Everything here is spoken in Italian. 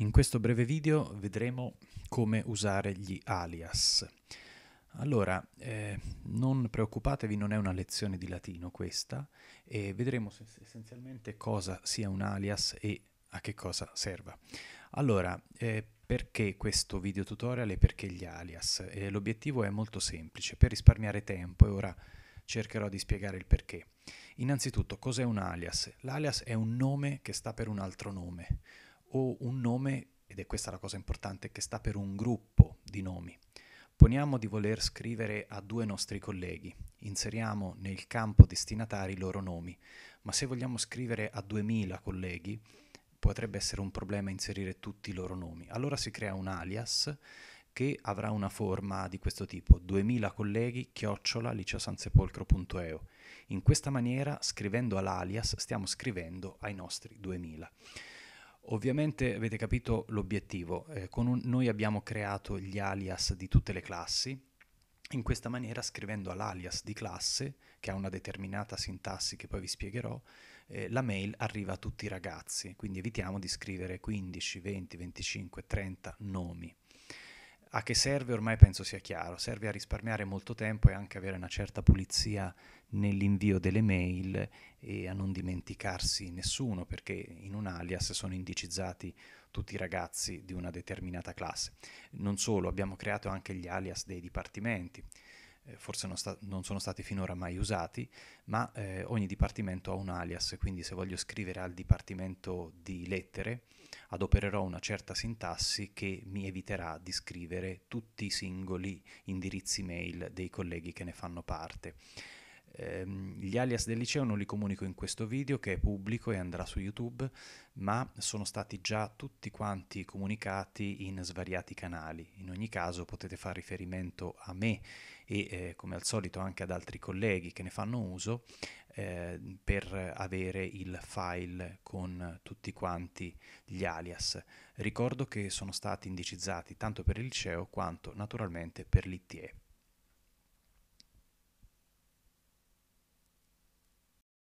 In questo breve video vedremo come usare gli alias. Allora, eh, non preoccupatevi, non è una lezione di latino questa, e vedremo essenzialmente cosa sia un alias e a che cosa serva. Allora, eh, perché questo video tutorial e perché gli alias? Eh, l'obiettivo è molto semplice, per risparmiare tempo e ora cercherò di spiegare il perché. Innanzitutto, cos'è un alias? L'alias è un nome che sta per un altro nome o un nome, ed è questa la cosa importante, che sta per un gruppo di nomi. Poniamo di voler scrivere a due nostri colleghi, inseriamo nel campo destinatari i loro nomi, ma se vogliamo scrivere a 2000 colleghi potrebbe essere un problema inserire tutti i loro nomi. Allora si crea un alias che avrà una forma di questo tipo, 2000 colleghi chiocciola liceosansepolcro.eu. In questa maniera, scrivendo all'alias, stiamo scrivendo ai nostri 2000. Ovviamente avete capito l'obiettivo, eh, un, noi abbiamo creato gli alias di tutte le classi, in questa maniera scrivendo all'alias di classe, che ha una determinata sintassi che poi vi spiegherò, eh, la mail arriva a tutti i ragazzi, quindi evitiamo di scrivere 15, 20, 25, 30 nomi. A che serve ormai penso sia chiaro, serve a risparmiare molto tempo e anche avere una certa pulizia nell'invio delle mail e a non dimenticarsi nessuno perché in un alias sono indicizzati tutti i ragazzi di una determinata classe. Non solo, abbiamo creato anche gli alias dei dipartimenti. Eh, forse non, sta- non, sono stati finora mai usati, ma eh, ogni dipartimento ha un alias, quindi se voglio scrivere al dipartimento di lettere adopererò una certa sintassi che mi eviterà di scrivere tutti i singoli indirizzi mail dei colleghi che ne fanno parte ehm, gli alias del liceo non li comunico in questo video che è pubblico e andrà su YouTube, ma sono stati già tutti quanti comunicati in svariati canali. In ogni caso potete fare riferimento a me e eh, come al solito anche ad altri colleghi che ne fanno uso eh, per avere il file con tutti quanti gli alias. Ricordo che sono stati indicizzati tanto per il liceo quanto naturalmente per l'ITE.